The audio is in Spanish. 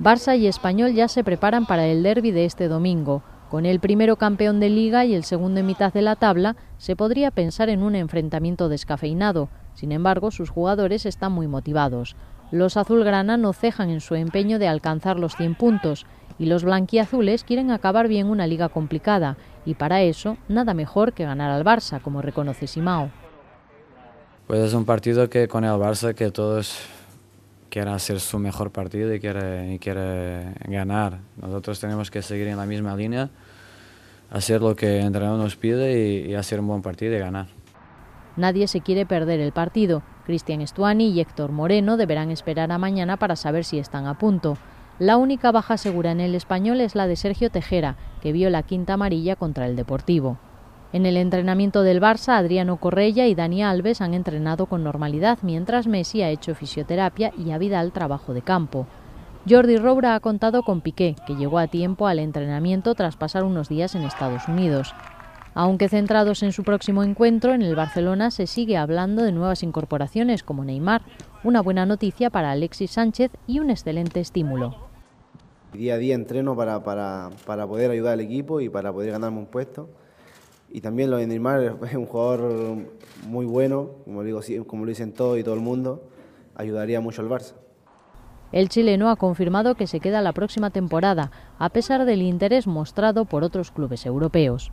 Barça y Español ya se preparan para el derby de este domingo. Con el primero campeón de liga y el segundo en mitad de la tabla, se podría pensar en un enfrentamiento descafeinado. Sin embargo, sus jugadores están muy motivados. Los azulgrana no cejan en su empeño de alcanzar los 100 puntos y los blanquiazules quieren acabar bien una liga complicada y para eso nada mejor que ganar al Barça, como reconoce Simao. Pues es un partido que con el Barça que todos quiere hacer su mejor partido y quiere, y quiere ganar. Nosotros tenemos que seguir en la misma línea, hacer lo que el entrenador nos pide y, y hacer un buen partido y ganar. Nadie se quiere perder el partido. Cristian Estuani y Héctor Moreno deberán esperar a mañana para saber si están a punto. La única baja segura en el español es la de Sergio Tejera, que vio la quinta amarilla contra el Deportivo. En el entrenamiento del Barça, Adriano Correia y Dani Alves han entrenado con normalidad, mientras Messi ha hecho fisioterapia y a Vidal trabajo de campo. Jordi Roura ha contado con Piqué, que llegó a tiempo al entrenamiento tras pasar unos días en Estados Unidos. Aunque centrados en su próximo encuentro, en el Barcelona se sigue hablando de nuevas incorporaciones como Neymar, una buena noticia para Alexis Sánchez y un excelente estímulo. Día a día entreno para, para poder ayudar al equipo y para poder ganarme un puesto. Y también lo de Neymar es un jugador muy bueno, como lo, digo, como lo dicen todo y todo el mundo, ayudaría mucho al Barça. El chileno ha confirmado que se queda la próxima temporada, a pesar del interés mostrado por otros clubes europeos.